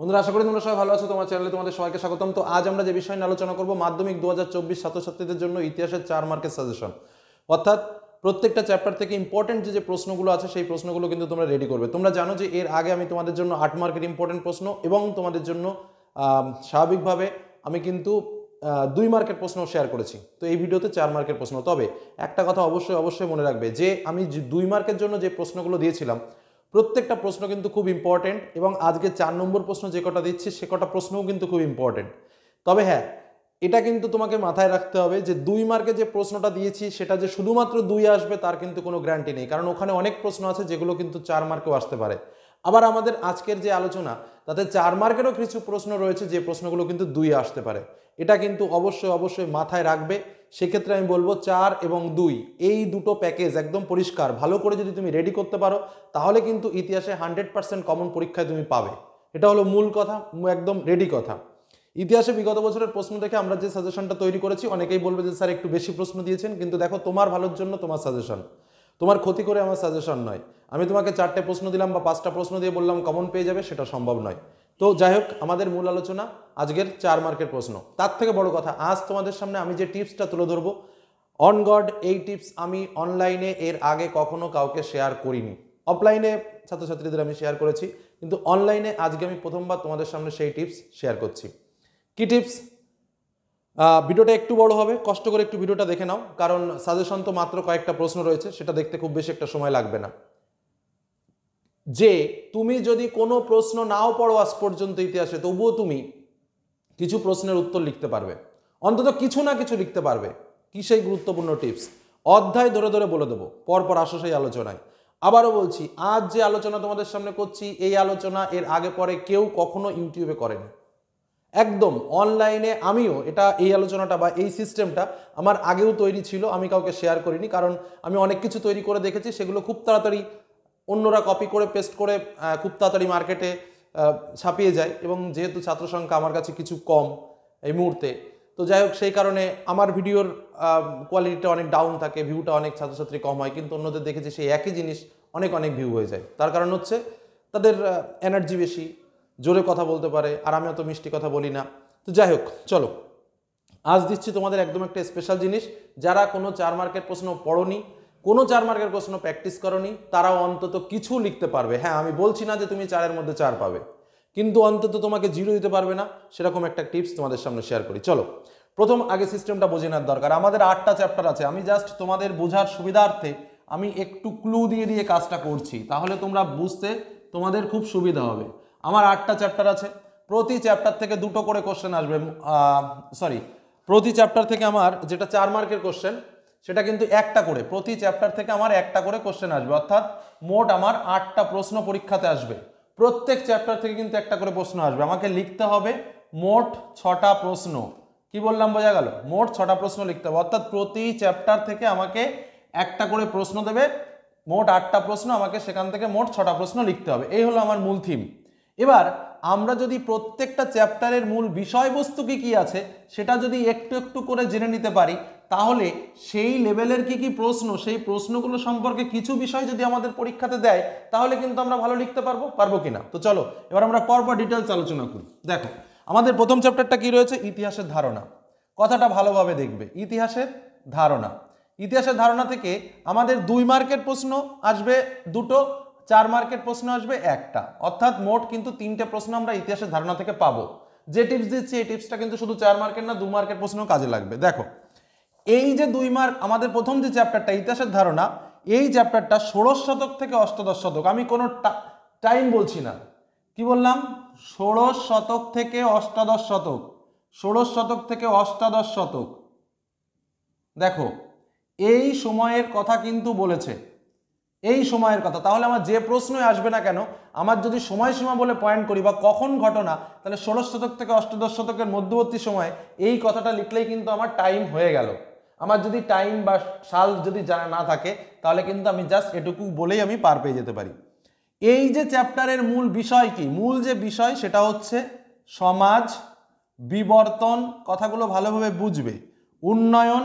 বন্ধুরা আশা করি তোমরা সবাই ভালো আছো তোমার চ্যানেলে তোমাদের সবাইকে স্বাগতম তো আজ আমরা যে বিষয় নিয়ে আলোচনা করবো মাধ্যমিক দু হাজার চব্বিশ ছাত্রছাত্রীদের জন্য ইতিহাসের চার মার্কের সাজেশন অর্থাৎ প্রত্যেকটা চ্যাপ্টার থেকে ইম্পর্টেন্ট যে যে প্রশ্নগুলো আছে সেই প্রশ্নগুলো কিন্তু তোমরা রেডি করবে তোমরা জানো যে এর আগে আমি তোমাদের জন্য আট মার্কের ইম্পর্টেন্ট প্রশ্ন এবং তোমাদের জন্য স্বাভাবিকভাবে আমি কিন্তু দুই মার্কের প্রশ্ন শেয়ার করেছি তো এই ভিডিওতে চার মার্কের প্রশ্ন তবে একটা কথা অবশ্যই অবশ্যই মনে রাখবে যে আমি দুই মার্কের জন্য যে প্রশ্নগুলো দিয়েছিলাম প্রত্যেকটা প্রশ্ন কিন্তু খুব ইম্পর্টেন্ট এবং আজকে চার নম্বর প্রশ্ন যে কটা দিচ্ছি সে কটা প্রশ্নও কিন্তু খুব ইম্পর্টেন্ট তবে হ্যাঁ এটা কিন্তু তোমাকে মাথায় রাখতে হবে যে দুই মার্কে যে প্রশ্নটা দিয়েছি সেটা যে শুধুমাত্র দুই আসবে তার কিন্তু কোনো গ্যারান্টি নেই কারণ ওখানে অনেক প্রশ্ন আছে যেগুলো কিন্তু চার মার্কেও আসতে পারে আবার আমাদের আজকের যে আলোচনা তাতে চার মার্কেরও কিছু প্রশ্ন রয়েছে যে প্রশ্নগুলো কিন্তু দুই আসতে পারে এটা কিন্তু অবশ্যই অবশ্যই মাথায় রাখবে সেক্ষেত্রে আমি বলবো চার এবং দুই এই দুটো প্যাকেজ একদম পরিষ্কার ভালো করে যদি তুমি রেডি করতে পারো তাহলে কিন্তু ইতিহাসে হান্ড্রেড পার্সেন্ট কমন পরীক্ষায় তুমি পাবে এটা হলো মূল কথা একদম রেডি কথা ইতিহাসে বিগত বছরের প্রশ্ন দেখে আমরা যে সাজেশনটা তৈরি করেছি অনেকেই বলবে যে স্যার একটু বেশি প্রশ্ন দিয়েছেন কিন্তু দেখো তোমার ভালোর জন্য তোমার সাজেশন তোমার ক্ষতি করে আমার সাজেশন নয় আমি তোমাকে চারটে প্রশ্ন দিলাম বা পাঁচটা প্রশ্ন দিয়ে বললাম কমন পেয়ে যাবে সেটা সম্ভব নয় তো যাই হোক আমাদের মূল আলোচনা আজকের চার মার্কের প্রশ্ন তার থেকে বড় কথা আজ তোমাদের সামনে আমি যে টিপসটা তুলে ধরবো অন গড এই টিপস আমি অনলাইনে এর আগে কখনো কাউকে শেয়ার করিনি অফলাইনে ছাত্রছাত্রীদের আমি শেয়ার করেছি কিন্তু অনলাইনে আজকে আমি প্রথমবার তোমাদের সামনে সেই টিপস শেয়ার করছি কি টিপস ভিডিওটা একটু বড় হবে কষ্ট করে একটু ভিডিওটা দেখে নাও কারণ সাজেশন তো মাত্র কয়েকটা প্রশ্ন রয়েছে সেটা দেখতে খুব বেশি একটা সময় লাগবে না যে তুমি যদি কোনো প্রশ্ন নাও পড়ো আজ পর্যন্ত ইতিহাসে তবুও তুমি কিছু প্রশ্নের উত্তর লিখতে পারবে অন্তত কিছু না কিছু লিখতে পারবে কী সেই গুরুত্বপূর্ণ টিপস অধ্যায় ধরে ধরে বলে দেবো পরপর আসো সেই আলোচনায় আবারও বলছি আজ যে আলোচনা তোমাদের সামনে করছি এই আলোচনা এর আগে পরে কেউ কখনো ইউটিউবে করেনি একদম অনলাইনে আমিও এটা এই আলোচনাটা বা এই সিস্টেমটা আমার আগেও তৈরি ছিল আমি কাউকে শেয়ার করিনি কারণ আমি অনেক কিছু তৈরি করে দেখেছি সেগুলো খুব তাড়াতাড়ি অন্যরা কপি করে পেস্ট করে খুব তাড়াতাড়ি মার্কেটে ছাপিয়ে যায় এবং যেহেতু ছাত্র সংখ্যা আমার কাছে কিছু কম এই মুহূর্তে তো যাই হোক সেই কারণে আমার ভিডিওর কোয়ালিটিটা অনেক ডাউন থাকে ভিউটা অনেক ছাত্রছাত্রী কম হয় কিন্তু অন্যদের দেখেছি সেই একই জিনিস অনেক অনেক ভিউ হয়ে যায় তার কারণ হচ্ছে তাদের এনার্জি বেশি জোরে কথা বলতে পারে আর আমি অত মিষ্টি কথা বলি না তো যাই হোক চলো আজ দিচ্ছি তোমাদের একদম একটা স্পেশাল জিনিস যারা কোনো চার মার্কের প্রশ্ন পড়োনি কোনো চার মার্কের প্রশ্ন প্র্যাকটিস করনি তারাও অন্তত কিছু লিখতে পারবে হ্যাঁ আমি বলছি না যে তুমি চারের মধ্যে চার পাবে কিন্তু অন্তত তোমাকে জিরো দিতে পারবে না সেরকম একটা টিপস তোমাদের সামনে শেয়ার করি চলো প্রথম আগে সিস্টেমটা বুঝে নেওয়ার দরকার আমাদের আটটা চ্যাপ্টার আছে আমি জাস্ট তোমাদের বোঝার সুবিধার্থে আমি একটু ক্লু দিয়ে দিয়ে কাজটা করছি তাহলে তোমরা বুঝতে তোমাদের খুব সুবিধা হবে আমার আটটা চ্যাপ্টার আছে প্রতি চ্যাপ্টার থেকে দুটো করে কোশ্চেন আসবে সরি প্রতি চ্যাপ্টার থেকে আমার যেটা চার মার্কের কোশ্চেন সেটা কিন্তু একটা করে প্রতি চ্যাপ্টার থেকে আমার একটা করে কোশ্চেন আসবে অর্থাৎ মোট আমার আটটা প্রশ্ন পরীক্ষাতে আসবে প্রত্যেক চ্যাপ্টার থেকে কিন্তু একটা করে প্রশ্ন আসবে আমাকে লিখতে হবে মোট ছটা প্রশ্ন কি বললাম বোঝা গেল মোট ছটা প্রশ্ন লিখতে হবে অর্থাৎ প্রতি চ্যাপ্টার থেকে আমাকে একটা করে প্রশ্ন দেবে মোট আটটা প্রশ্ন আমাকে সেখান থেকে মোট ছটা প্রশ্ন লিখতে হবে এই হলো আমার মূল থিম এবার আমরা যদি প্রত্যেকটা চ্যাপ্টারের মূল বিষয়বস্তু কি কী আছে সেটা যদি একটু একটু করে জেনে নিতে পারি তাহলে সেই লেভেলের কি কি প্রশ্ন সেই প্রশ্নগুলো সম্পর্কে কিছু বিষয় যদি আমাদের পরীক্ষাতে দেয় তাহলে কিন্তু আমরা ভালো লিখতে পারবো পারবো কি না তো চলো এবার আমরা পরপর ডিটেলস আলোচনা করি দেখো আমাদের প্রথম চ্যাপ্টারটা কি রয়েছে ইতিহাসের ধারণা কথাটা ভালোভাবে দেখবে ইতিহাসের ধারণা ইতিহাসের ধারণা থেকে আমাদের দুই মার্কের প্রশ্ন আসবে দুটো চার মার্কের প্রশ্ন আসবে একটা অর্থাৎ মোট কিন্তু তিনটে প্রশ্ন আমরা ইতিহাসের ধারণা থেকে পাবো যে টিপস দিচ্ছি এই টিপসটা কিন্তু শুধু চার মার্কের না দু মার্কের প্রশ্ন কাজে লাগবে দেখো এই যে দুই মার্ক আমাদের প্রথম যে চ্যাপ্টারটা ইতিহাসের ধারণা এই চ্যাপ্টারটা ষোড়শ শতক থেকে অষ্টদশ শতক আমি কোনো টাইম বলছি না কি বললাম ষোড়শ শতক থেকে অষ্টাদশ শতক ষোড়শ শতক থেকে অষ্টাদশ শতক দেখো এই সময়ের কথা কিন্তু বলেছে এই সময়ের কথা তাহলে আমার যে প্রশ্নই আসবে না কেন আমার যদি সময়সীমা বলে পয়েন্ট করি বা কখন ঘটনা তাহলে ষোলো শতক থেকে অষ্টাদশ শতকের মধ্যবর্তী সময়ে এই কথাটা লিখলেই কিন্তু আমার টাইম হয়ে গেল আমার যদি টাইম বা সাল যদি জানা না থাকে তাহলে কিন্তু আমি জাস্ট এটুকু বলেই আমি পার পেয়ে যেতে পারি এই যে চ্যাপ্টারের মূল বিষয় কি মূল যে বিষয় সেটা হচ্ছে সমাজ বিবর্তন কথাগুলো ভালোভাবে বুঝবে উন্নয়ন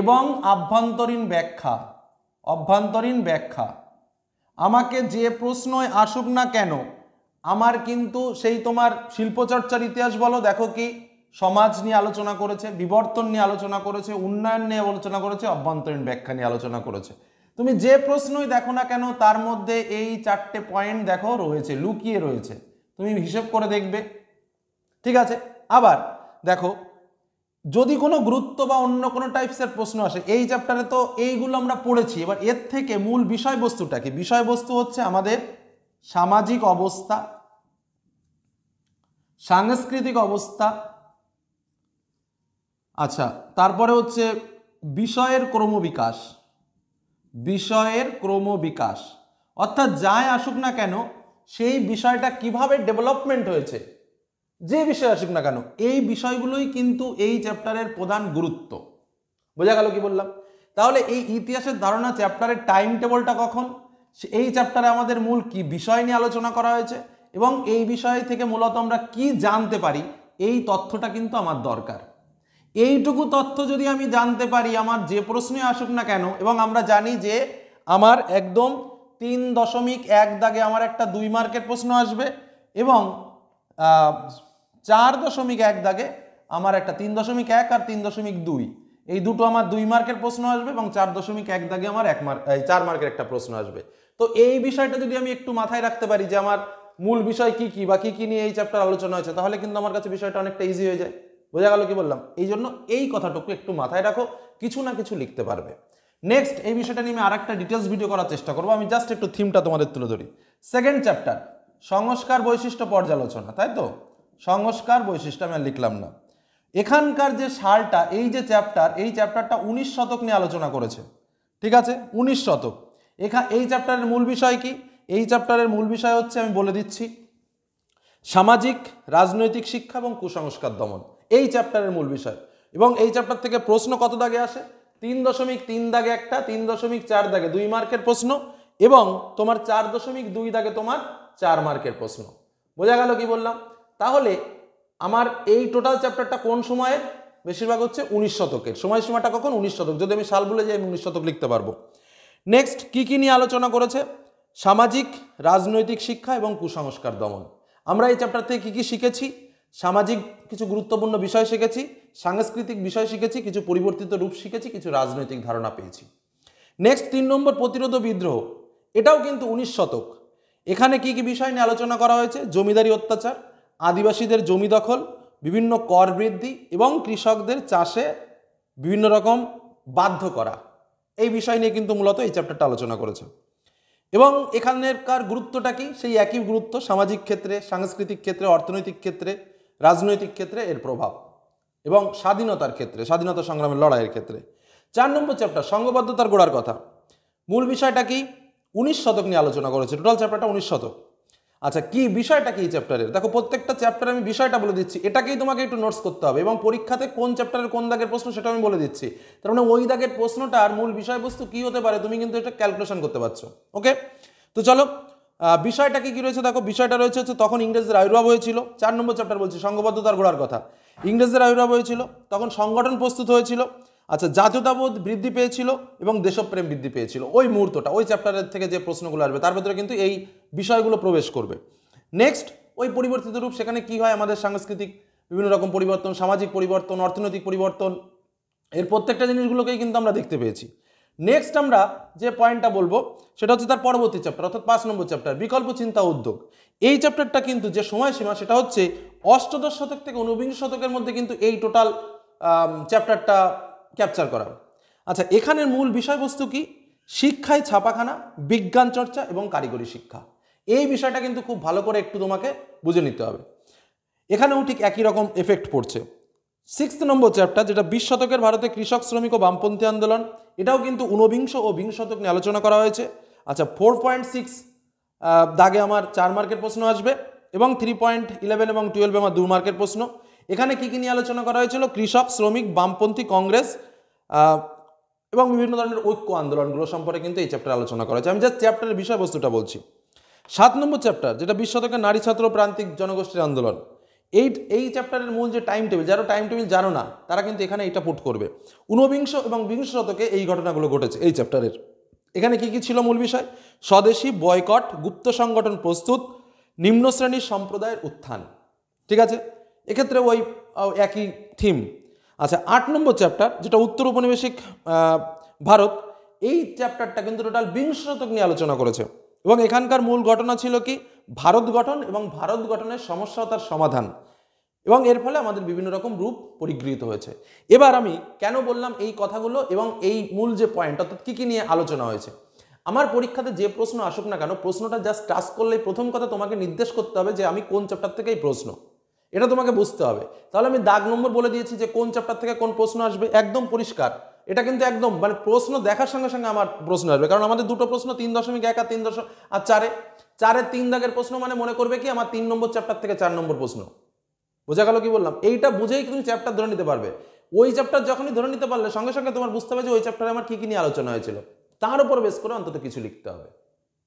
এবং আভ্যন্তরীণ ব্যাখ্যা অভ্যন্তরীণ ব্যাখ্যা আমাকে যে প্রশ্নই আসুক না কেন আমার কিন্তু সেই তোমার শিল্পচর্চার ইতিহাস বলো দেখো কি সমাজ নিয়ে আলোচনা করেছে বিবর্তন নিয়ে আলোচনা করেছে উন্নয়ন নিয়ে আলোচনা করেছে অভ্যন্তরীণ ব্যাখ্যা নিয়ে আলোচনা করেছে তুমি যে প্রশ্নই দেখো না কেন তার মধ্যে এই চারটে পয়েন্ট দেখো রয়েছে লুকিয়ে রয়েছে তুমি হিসেব করে দেখবে ঠিক আছে আবার দেখো যদি কোনো গুরুত্ব বা অন্য কোনো টাইপসের প্রশ্ন আসে এই চ্যাপ্টারে তো এইগুলো আমরা পড়েছি এবার এর থেকে মূল বিষয়বস্তুটা কি বিষয়বস্তু হচ্ছে আমাদের সামাজিক অবস্থা সাংস্কৃতিক অবস্থা আচ্ছা তারপরে হচ্ছে বিষয়ের ক্রমবিকাশ বিষয়ের ক্রমবিকাশ অর্থাৎ যাই আসুক না কেন সেই বিষয়টা কিভাবে ডেভেলপমেন্ট হয়েছে যে বিষয় আসুক না কেন এই বিষয়গুলোই কিন্তু এই চ্যাপ্টারের প্রধান গুরুত্ব বোঝা গেল কি বললাম তাহলে এই ইতিহাসের ধারণা চ্যাপ্টারের টাইম টেবলটা কখন এই চ্যাপ্টারে আমাদের মূল কি বিষয় নিয়ে আলোচনা করা হয়েছে এবং এই বিষয় থেকে মূলত আমরা কি জানতে পারি এই তথ্যটা কিন্তু আমার দরকার এইটুকু তথ্য যদি আমি জানতে পারি আমার যে প্রশ্নে আসুক না কেন এবং আমরা জানি যে আমার একদম তিন দশমিক এক দাগে আমার একটা দুই মার্কের প্রশ্ন আসবে এবং চার দশমিক এক দাগে আমার একটা তিন দশমিক এক আর তিন দশমিক দুই এই দুটো আমার দুই মার্কের প্রশ্ন আসবে এবং চার দশমিক এক দাগে আমার এক মার্ক চার মার্কের একটা প্রশ্ন আসবে তো এই বিষয়টা যদি আমি একটু মাথায় রাখতে পারি যে আমার মূল বিষয় কি কি বা কি কি নিয়ে এই চ্যাপ্টার আলোচনা হয়েছে তাহলে কিন্তু আমার কাছে বিষয়টা অনেকটা ইজি হয়ে যায় বোঝা গেল কি বললাম এই জন্য এই কথাটুকু একটু মাথায় রাখো কিছু না কিছু লিখতে পারবে নেক্সট এই বিষয়টা নিয়ে আমি আরেকটা ডিটেলস ভিডিও করার চেষ্টা করবো আমি জাস্ট একটু থিমটা তোমাদের তুলে ধরি সেকেন্ড চ্যাপ্টার সংস্কার বৈশিষ্ট্য পর্যালোচনা তাই তো সংস্কার বৈশিষ্ট্য আমি লিখলাম না এখানকার যে সালটা এই যে চ্যাপ্টার এই চ্যাপ্টারটা উনিশ শতক নিয়ে আলোচনা করেছে ঠিক আছে উনিশ শতক এখা এই চ্যাপ্টারের মূল বিষয় কি এই চ্যাপ্টারের মূল বিষয় হচ্ছে আমি বলে দিচ্ছি সামাজিক রাজনৈতিক শিক্ষা এবং কুসংস্কার দমন এই চ্যাপ্টারের মূল বিষয় এবং এই চ্যাপ্টার থেকে প্রশ্ন কত দাগে আসে তিন দশমিক তিন দাগে একটা তিন দশমিক চার দাগে দুই মার্কের প্রশ্ন এবং তোমার চার দশমিক দুই দাগে তোমার চার মার্কের প্রশ্ন বোঝা গেল কি বললাম তাহলে আমার এই টোটাল চ্যাপ্টারটা কোন সময়ের বেশিরভাগ হচ্ছে উনিশ শতকের সময়সীমাটা কখন উনিশ শতক যদি আমি সাল বলে যাই আমি উনিশ শতক লিখতে পারবো নেক্সট কী কী নিয়ে আলোচনা করেছে সামাজিক রাজনৈতিক শিক্ষা এবং কুসংস্কার দমন আমরা এই চ্যাপ্টার থেকে কী কী শিখেছি সামাজিক কিছু গুরুত্বপূর্ণ বিষয় শিখেছি সাংস্কৃতিক বিষয় শিখেছি কিছু পরিবর্তিত রূপ শিখেছি কিছু রাজনৈতিক ধারণা পেয়েছি নেক্সট তিন নম্বর প্রতিরোধ বিদ্রোহ এটাও কিন্তু উনিশ শতক এখানে কি কি বিষয় নিয়ে আলোচনা করা হয়েছে জমিদারি অত্যাচার আদিবাসীদের জমি দখল বিভিন্ন কর বৃদ্ধি এবং কৃষকদের চাষে বিভিন্ন রকম বাধ্য করা এই বিষয় নিয়ে কিন্তু মূলত এই চ্যাপ্টারটা আলোচনা করেছে এবং এখানেরকার গুরুত্বটা কি সেই একই গুরুত্ব সামাজিক ক্ষেত্রে সাংস্কৃতিক ক্ষেত্রে অর্থনৈতিক ক্ষেত্রে রাজনৈতিক ক্ষেত্রে এর প্রভাব এবং স্বাধীনতার ক্ষেত্রে স্বাধীনতা সংগ্রামের লড়াইয়ের ক্ষেত্রে চার নম্বর চ্যাপ্টার সংঘবদ্ধতার গোড়ার কথা মূল বিষয়টা কি উনিশ শতক নিয়ে আলোচনা করেছে টোটাল চ্যাপ্টারটা উনিশ শতক আচ্ছা কি বিষয়টা কি চ্যাপ্টারের দেখো প্রত্যেকটা চ্যাপ্টার আমি বিষয়টা বলে দিচ্ছি এটাকেই তোমাকে একটু নোটস করতে হবে এবং পরীক্ষাতে কোন চ্যাপ্টারের কোন দাগের প্রশ্ন সেটা আমি বলে দিচ্ছি তার মানে ওই দাগের প্রশ্নটার মূল বিষয়বস্তু কি হতে পারে তুমি কিন্তু এটা ক্যালকুলেশন করতে পারছো ওকে তো চলো বিষয়টা কি রয়েছে দেখো বিষয়টা রয়েছে হচ্ছে তখন ইংরেজদের আয়ুর্ভাব হয়েছিল চার নম্বর চ্যাপ্টার বলছি সংঘবদ্ধতার গোড়ার কথা ইংরেজদের আয়ুর্ভাব হয়েছিল তখন সংগঠন প্রস্তুত হয়েছিল আচ্ছা জাতীয়তাবোধ বৃদ্ধি পেয়েছিল এবং দেশপ্রেম বৃদ্ধি পেয়েছিল ওই মুহূর্তটা ওই চ্যাপ্টারের থেকে যে প্রশ্নগুলো আসবে তার ভেতরে কিন্তু এই বিষয়গুলো প্রবেশ করবে নেক্সট ওই পরিবর্তিত রূপ সেখানে কি হয় আমাদের সাংস্কৃতিক বিভিন্ন রকম পরিবর্তন সামাজিক পরিবর্তন অর্থনৈতিক পরিবর্তন এর প্রত্যেকটা জিনিসগুলোকেই কিন্তু আমরা দেখতে পেয়েছি নেক্সট আমরা যে পয়েন্টটা বলবো সেটা হচ্ছে তার পরবর্তী চ্যাপ্টার অর্থাৎ পাঁচ নম্বর চ্যাপ্টার বিকল্প চিন্তা উদ্যোগ এই চ্যাপ্টারটা কিন্তু যে সময়সীমা সেটা হচ্ছে অষ্টদশ শতক থেকে ঊনবিংশ শতকের মধ্যে কিন্তু এই টোটাল চ্যাপ্টারটা ক্যাপচার করা আচ্ছা এখানের মূল বিষয়বস্তু কি শিক্ষায় ছাপাখানা বিজ্ঞান চর্চা এবং কারিগরি শিক্ষা এই বিষয়টা কিন্তু খুব ভালো করে একটু তোমাকে বুঝে নিতে হবে এখানেও ঠিক একই রকম এফেক্ট পড়ছে সিক্সথ নম্বর চ্যাপ্টার যেটা বিশ শতকের ভারতে কৃষক শ্রমিক ও বামপন্থী আন্দোলন এটাও কিন্তু ঊনবিংশ ও বিংশ শতক নিয়ে আলোচনা করা হয়েছে আচ্ছা ফোর পয়েন্ট সিক্স দাগে আমার চার মার্কের প্রশ্ন আসবে এবং থ্রি পয়েন্ট ইলেভেন এবং টুয়েলভে আমার দু মার্কের প্রশ্ন এখানে কী কী নিয়ে আলোচনা করা হয়েছিল কৃষক শ্রমিক বামপন্থী কংগ্রেস এবং বিভিন্ন ধরনের ঐক্য আন্দোলনগুলো সম্পর্কে কিন্তু এই চ্যাপ্টারে আলোচনা করা হয়েছে আমি জাস্ট চ্যাপ্টারের বিষয়বস্তুটা বলছি সাত নম্বর চ্যাপ্টার যেটা বিশ শতকের নারী ছাত্র প্রান্তিক জনগোষ্ঠীর আন্দোলন এই এই চ্যাপ্টারের মূল যে টাইম টেবিল যারা টাইম টেবিল জানো না তারা কিন্তু এখানে এটা পুট করবে ঊনবিংশ এবং বিংশ শতকে এই ঘটনাগুলো ঘটেছে এই চ্যাপ্টারের এখানে কি কি ছিল মূল বিষয় স্বদেশী বয়কট গুপ্ত সংগঠন প্রস্তুত নিম্ন শ্রেণীর সম্প্রদায়ের উত্থান ঠিক আছে এক্ষেত্রে ওই একই থিম আচ্ছা আট নম্বর চ্যাপ্টার যেটা উত্তর উপনিবেশিক ভারত এই চ্যাপ্টারটা কিন্তু টোটাল বিংশ শতক নিয়ে আলোচনা করেছে এবং এখানকার মূল ঘটনা ছিল কি ভারত গঠন এবং ভারত গঠনের সমস্যা তার সমাধান এবং এর ফলে আমাদের বিভিন্ন রকম রূপ পরিগৃহীত হয়েছে এবার আমি কেন বললাম এই কথাগুলো এবং এই মূল যে পয়েন্ট অর্থাৎ কী কী নিয়ে আলোচনা হয়েছে আমার পরীক্ষাতে যে প্রশ্ন আসুক না কেন প্রশ্নটা জাস্ট টাচ করলেই প্রথম কথা তোমাকে নির্দেশ করতে হবে যে আমি কোন চ্যাপ্টার থেকে এই প্রশ্ন এটা তোমাকে বুঝতে হবে তাহলে আমি দাগ নম্বর বলে দিয়েছি যে কোন চ্যাপ্টার থেকে কোন প্রশ্ন আসবে একদম পরিষ্কার এটা কিন্তু একদম মানে প্রশ্ন দেখার সঙ্গে সঙ্গে আমার প্রশ্ন আসবে কারণ আমাদের দুটো প্রশ্ন তিন দশমিক এক আর তিন দশ আর চারে চারের তিন দাগের প্রশ্ন মানে মনে করবে কি আমার তিন নম্বর চ্যাপ্টার থেকে চার নম্বর প্রশ্ন বোঝা গেল কি বললাম এইটা বুঝেই তুমি চ্যাপ্টার ধরে নিতে পারবে ওই চ্যাপ্টার যখনই ধরে নিতে পারলে সঙ্গে সঙ্গে তোমার বুঝতে হবে যে ওই চ্যাপ্টারে আমার কী কী নিয়ে আলোচনা হয়েছিল তার উপর বেশ করে অন্তত কিছু লিখতে হবে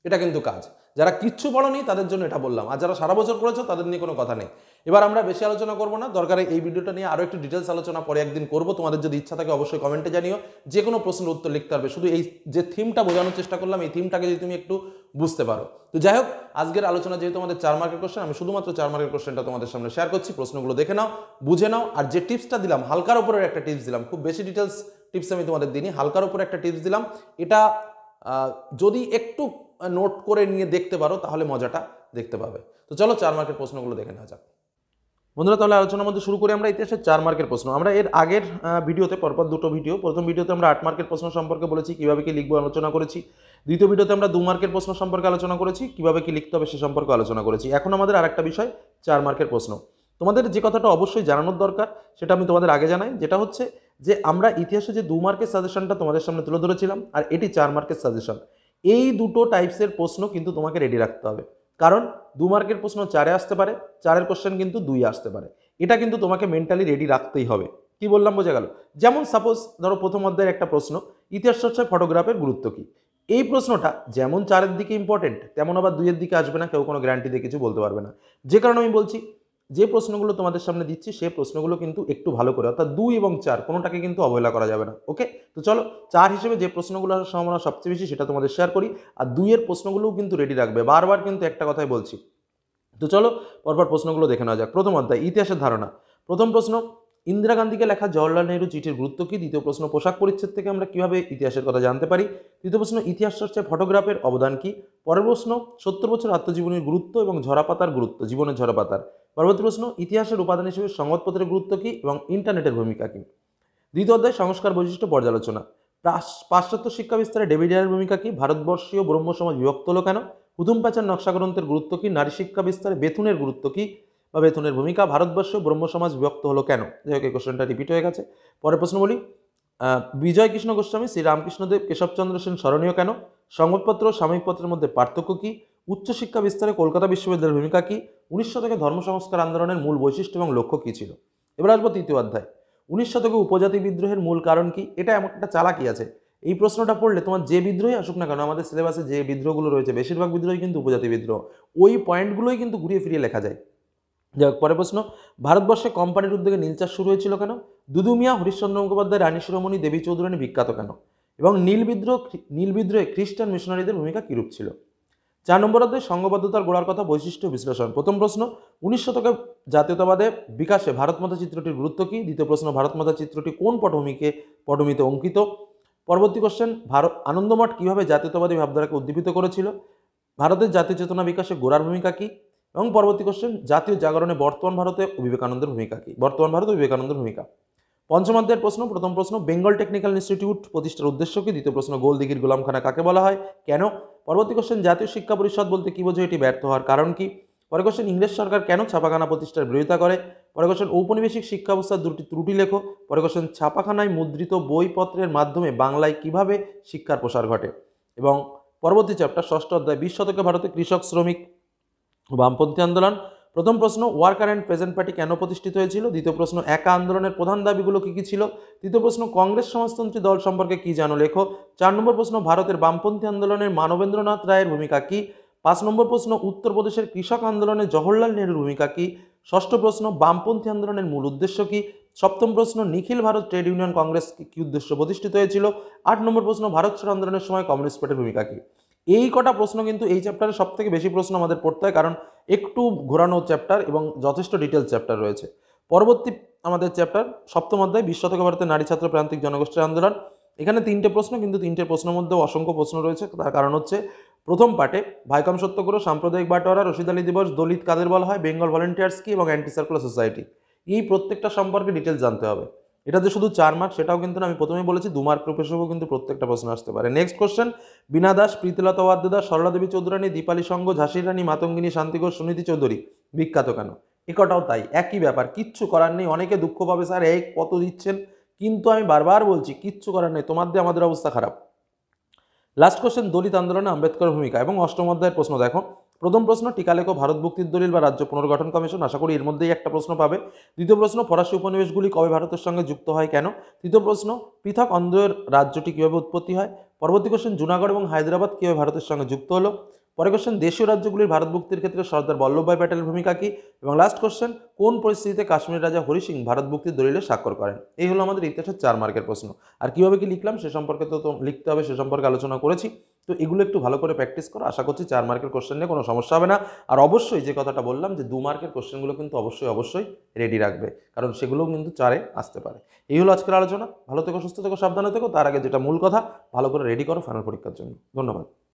এটা কিন্তু কাজ যারা কিচ্ছু পড়নি তাদের জন্য এটা বললাম আর যারা সারা বছর করেছো তাদের নিয়ে কোনো কথা নেই এবার আমরা বেশি আলোচনা করবো না দরকারে এই ভিডিওটা নিয়ে আরও একটু ডিটেলস আলোচনা পরে একদিন করবো তোমাদের যদি ইচ্ছা থাকে অবশ্যই কমেন্টে জানিও যে কোনো প্রশ্নের উত্তর লিখতে পারবে শুধু এই যে থিমটা বোঝানোর চেষ্টা করলাম এই থিমটাকে যদি তুমি একটু বুঝতে পারো তো যাই হোক আজকের আলোচনা যেহেতু আমাদের চার মার্কের কোশ্চেন আমি শুধুমাত্র চার মার্কের কোশ্চেনটা তোমাদের সামনে শেয়ার করছি প্রশ্নগুলো দেখে নাও বুঝে নাও আর যে টিপসটা দিলাম হালকার উপরের একটা টিপস দিলাম খুব বেশি ডিটেলস টিপস আমি তোমাদের দিনই হালকার উপরে একটা টিপস দিলাম এটা যদি একটু নোট করে নিয়ে দেখতে পারো তাহলে মজাটা দেখতে পাবে তো চলো চার মার্কের প্রশ্নগুলো দেখে নেওয়া যাক বন্ধুরা তাহলে আলোচনার মধ্যে শুরু করে আমরা ইতিহাসের চার মার্কের প্রশ্ন আমরা এর আগের ভিডিওতে পরপর দুটো ভিডিও প্রথম ভিডিওতে আমরা আট মার্কের প্রশ্ন সম্পর্কে বলেছি কীভাবে কি লিখবো আলোচনা করেছি দ্বিতীয় ভিডিওতে আমরা দু মার্কের প্রশ্ন সম্পর্কে আলোচনা করেছি কীভাবে কি লিখতে হবে সে সম্পর্কে আলোচনা করেছি এখন আমাদের আরেকটা বিষয় চার মার্কের প্রশ্ন তোমাদের যে কথাটা অবশ্যই জানানোর দরকার সেটা আমি তোমাদের আগে জানাই যেটা হচ্ছে যে আমরা ইতিহাসে যে দু মার্কের সাজেশনটা তোমাদের সামনে তুলে ধরেছিলাম আর এটি চার মার্কের সাজেশন এই দুটো টাইপসের প্রশ্ন কিন্তু তোমাকে রেডি রাখতে হবে কারণ দু মার্কের প্রশ্ন চারে আসতে পারে চারের কোশ্চেন কিন্তু দুই আসতে পারে এটা কিন্তু তোমাকে মেন্টালি রেডি রাখতেই হবে কি বললাম বোঝা গেল যেমন সাপোজ ধরো প্রথম অধ্যায়ের একটা প্রশ্ন ইতিহাস চর্চায় ফটোগ্রাফের গুরুত্ব কী এই প্রশ্নটা যেমন চারের দিকে ইম্পর্টেন্ট তেমন আবার দুইয়ের দিকে আসবে না কেউ কোনো গ্যারান্টি দিয়ে কিছু বলতে পারবে না যে কারণে আমি বলছি যে প্রশ্নগুলো তোমাদের সামনে দিচ্ছি সে প্রশ্নগুলো কিন্তু একটু ভালো করে অর্থাৎ দুই এবং চার কোনোটাকে কিন্তু অবহেলা করা যাবে না ওকে তো চলো চার হিসেবে যে প্রশ্নগুলো আমরা সম্ভাবনা সবচেয়ে বেশি সেটা তোমাদের শেয়ার করি আর দুইয়ের প্রশ্নগুলোও কিন্তু রেডি রাখবে বারবার কিন্তু একটা কথাই বলছি তো চলো পরপর প্রশ্নগুলো দেখে নেওয়া যাক প্রথম অধ্যায় ইতিহাসের ধারণা প্রথম প্রশ্ন ইন্দিরা গান্ধীকে লেখা জওয়াহরলাল নেহরু চিঠির গুরুত্ব কী দ্বিতীয় প্রশ্ন পোশাক পরিচ্ছেদ থেকে আমরা কীভাবে ইতিহাসের কথা জানতে পারি তৃতীয় প্রশ্ন ইতিহাস চর্চায় ফটোগ্রাফের অবদান কী পরের প্রশ্ন সত্তর বছর আত্মজীবনীর গুরুত্ব এবং ঝরাপাতার গুরুত্ব জীবনের ঝরাপাতার পরবর্তী প্রশ্ন ইতিহাসের উপাদান হিসেবে সংবাদপত্রের গুরুত্ব কী এবং ইন্টারনেটের ভূমিকা কী দ্বিতীয় অধ্যায় সংস্কার বৈশিষ্ট্য পর্যালোচনা পাশ্চাত্য শিক্ষা বিস্তারে ডেভিডিয়ারের ভূমিকা কী ভারতবর্ষীয় ব্রহ্ম সমাজ বিভক্ত হলো কেন হুদুম পাচার নকশা গ্রন্থের গুরুত্ব কী নারী শিক্ষা বিস্তারে বেথুনের গুরুত্ব কী বা বেথুনের ভূমিকা ভারতবর্ষীয় ব্রহ্ম সমাজ বিভক্ত হলো কেন যাই হোক এই কোশ্চেনটা রিপিট হয়ে গেছে পরের প্রশ্ন বলি বিজয় কৃষ্ণ গোস্বামী শ্রী রামকৃষ্ণদেব কেশবচন্দ্র সেন স্মরণীয় কেন সংবাদপত্র ও সাময়িকপত্রের মধ্যে পার্থক্য কী উচ্চশিক্ষা বিস্তারে কলকাতা বিশ্ববিদ্যালয়ের ভূমিকা কী উনিশ শতকে ধর্ম সংস্কার আন্দোলনের মূল বৈশিষ্ট্য এবং লক্ষ্য কী ছিল এবার আসবো তৃতীয় অধ্যায় উনিশ শতকে উপজাতি বিদ্রোহের মূল কারণ কি এটা এমন একটা চালাকি আছে এই প্রশ্নটা পড়লে তোমার যে বিদ্রোহী আসুক না কেন আমাদের সিলেবাসে যে বিদ্রোহগুলো রয়েছে বেশিরভাগ বিদ্রোহী কিন্তু উপজাতি বিদ্রোহ ওই পয়েন্টগুলোই কিন্তু ঘুরিয়ে ফিরিয়ে লেখা যায় যাই হোক পরের প্রশ্ন ভারতবর্ষে কোম্পানির উদ্যোগে নীল চাষ শুরু হয়েছিল কেন দুদুমিয়া হরিশ্চন্দ্র মুখোপাধ্যায় রানী শিরোমণি দেবী চৌধুরানী বিখ্যাত কেন এবং নীল বিদ্রোহ নীল বিদ্রোহে খ্রিস্টান মিশনারিদের ভূমিকা কীরূপ ছিল চার নম্বর অধ্যায় গোড়ার কথা বৈশিষ্ট্য বিশ্লেষণ প্রথম প্রশ্ন উনিশ শতকে জাতীয়তাবাদে বিকাশে ভারতমাতা চিত্রটির গুরুত্ব কী দ্বিতীয় প্রশ্ন ভারতমাতা চিত্রটি কোন পটভূমিকে পটভূমিতে অঙ্কিত পরবর্তী কোশ্চেন ভারত আনন্দমঠ কীভাবে জাতীয়তাবাদী ভাবধারাকে উদ্দীপিত করেছিল ভারতের জাতীয় চেতনা বিকাশে গোড়ার ভূমিকা কী এবং পরবর্তী কোশ্চেন জাতীয় জাগরণে বর্তমান ভারতে বিবেকানন্দের ভূমিকা কী বর্তমান ভারত বিবেকানন্দের ভূমিকা পঞ্চম অধ্যায়ের প্রশ্ন প্রথম প্রশ্ন বেঙ্গল টেকনিক্যাল ইনস্টিটিউট প্রতিষ্ঠার উদ্দেশ্য কী দ্বিতীয় প্রশ্ন গোলদিঘির গোলামখানা কাকে বলা হয় কেন পরবর্তী কোশ্চেন জাতীয় শিক্ষা পরিষদ বলতে কী বোঝো এটি ব্যর্থ হওয়ার কারণ কি পরে কোশ্চেন ইংরেজ সরকার কেন ছাপাখানা প্রতিষ্ঠার বিরোধিতা করে পরে কোশ্চেন ঔপনিবেশিক শিক্ষা ব্যবস্থার দুটি ত্রুটি লেখো পরে কোশ্চেন ছাপাখানায় মুদ্রিত বইপত্রের মাধ্যমে বাংলায় কিভাবে শিক্ষার প্রসার ঘটে এবং পরবর্তী চ্যাপ্টার ষষ্ঠ অধ্যায় বিশ শতকে ভারতে কৃষক শ্রমিক বামপন্থী আন্দোলন প্রথম প্রশ্ন ওয়ার্কার অ্যান্ড প্রেজেন্ট পার্টি কেন প্রতিষ্ঠিত হয়েছিল দ্বিতীয় প্রশ্ন একা আন্দোলনের প্রধান দাবিগুলো কী কী ছিল তৃতীয় প্রশ্ন কংগ্রেস সমাজতন্ত্রী দল সম্পর্কে কী জানো লেখো চার নম্বর প্রশ্ন ভারতের বামপন্থী আন্দোলনের মানবেন্দ্রনাথ রায়ের ভূমিকা কী পাঁচ নম্বর প্রশ্ন উত্তরপ্রদেশের কৃষক আন্দোলনে জওহরলাল নেহরুর ভূমিকা কী ষষ্ঠ প্রশ্ন বামপন্থী আন্দোলনের মূল উদ্দেশ্য কী সপ্তম প্রশ্ন নিখিল ভারত ট্রেড ইউনিয়ন কংগ্রেস কী উদ্দেশ্য প্রতিষ্ঠিত হয়েছিল আট নম্বর প্রশ্ন ভারত ছাড় আন্দোলনের সময় কমিউনিস্ট পার্টির ভূমিকা কী এই কটা প্রশ্ন কিন্তু এই চ্যাপ্টারে সব থেকে বেশি প্রশ্ন আমাদের পড়তে হয় কারণ একটু ঘোরানো চ্যাপ্টার এবং যথেষ্ট ডিটেলস চ্যাপ্টার রয়েছে পরবর্তী আমাদের চ্যাপ্টার সপ্তম অধ্যায় বিশ শতকে ভারতের নারী ছাত্র প্রান্তিক জনগোষ্ঠীর আন্দোলন এখানে তিনটে প্রশ্ন কিন্তু তিনটে প্রশ্নের মধ্যেও অসংখ্য প্রশ্ন রয়েছে তার কারণ হচ্ছে প্রথম পার্টে ভাইকম সত্যগ্রহ সাম্প্রদায়িক বাটোয়ারা রশিদ আলী দিবস দলিত কাদের বলা হয় বেঙ্গল ভলেন্টিয়ার্স কি এবং অ্যান্টি সার্কুলার সোসাইটি এই প্রত্যেকটা সম্পর্কে ডিটেলস জানতে হবে এটা যে শুধু চার মার্ক সেটাও কিন্তু আমি প্রথমেই বলেছি দু মার্ক প্রফেসরও কিন্তু প্রত্যেকটা প্রশ্ন আসতে পারে নেক্সট কোশ্চেন বিনা দাস প্রীতিলতা ওয়াদ্দেদাস সরলাদেবী চৌধুরানী দীপালী সঙ্গ ঝাঁসির রানী মাতঙ্গিনী শান্তিগোষ সুনীতি চৌধুরী বিখ্যাত কেন একটাও তাই একই ব্যাপার কিচ্ছু করার নেই অনেকে দুঃখ পাবে স্যার এই কত দিচ্ছেন কিন্তু আমি বারবার বলছি কিচ্ছু করার নেই তোমার দিয়ে আমাদের অবস্থা খারাপ লাস্ট কোশ্চেন দলিত আন্দোলনে আম্বেদকর ভূমিকা এবং অষ্টম অধ্যায়ের প্রশ্ন দেখো প্রথম প্রশ্ন টিকালেখ ভারত ভুক্তির দলিল বা রাজ্য পুনর্গঠন কমিশন আশা করি এর মধ্যেই একটা প্রশ্ন পাবে দ্বিতীয় প্রশ্ন ফরাসি উপনিবেশগুলি কবে ভারতের সঙ্গে যুক্ত হয় কেন তৃতীয় প্রশ্ন পৃথক অন্ধ্রের রাজ্যটি কীভাবে উৎপত্তি হয় পরবর্তী কোশ্চেন জুনাগড় এবং হায়দ্রাবাদ কীভাবে ভারতের সঙ্গে যুক্ত হলো পরে কোশ্চেন দেশীয় রাজ্যগুলির ভারত ভুক্তির ক্ষেত্রে সর্দার বল্লভভাই প্যাটেলের ভূমিকা কী এবং লাস্ট কোশ্চেন কোন পরিস্থিতিতে কাশ্মীর রাজা হরি সিং ভারতভুক্তির দলিলে স্বাক্ষর করেন এই হলো আমাদের ইতিহাসের চার মার্কের প্রশ্ন আর কীভাবে কি লিখলাম সে সম্পর্কে তো লিখতে হবে সে সম্পর্কে আলোচনা করেছি তো এগুলো একটু ভালো করে প্র্যাকটিস করো আশা করছি চার মার্কের কোশ্চেন নিয়ে কোনো সমস্যা হবে না আর অবশ্যই যে কথাটা বললাম যে দু মার্কের কোশ্চেনগুলো কিন্তু অবশ্যই অবশ্যই রেডি রাখবে কারণ সেগুলোও কিন্তু চারে আসতে পারে এই হলো আজকের আলোচনা ভালো থেকো সুস্থ থেকো সাবধানে থেকো তার আগে যেটা মূল কথা ভালো করে রেডি করো ফাইনাল পরীক্ষার জন্য ধন্যবাদ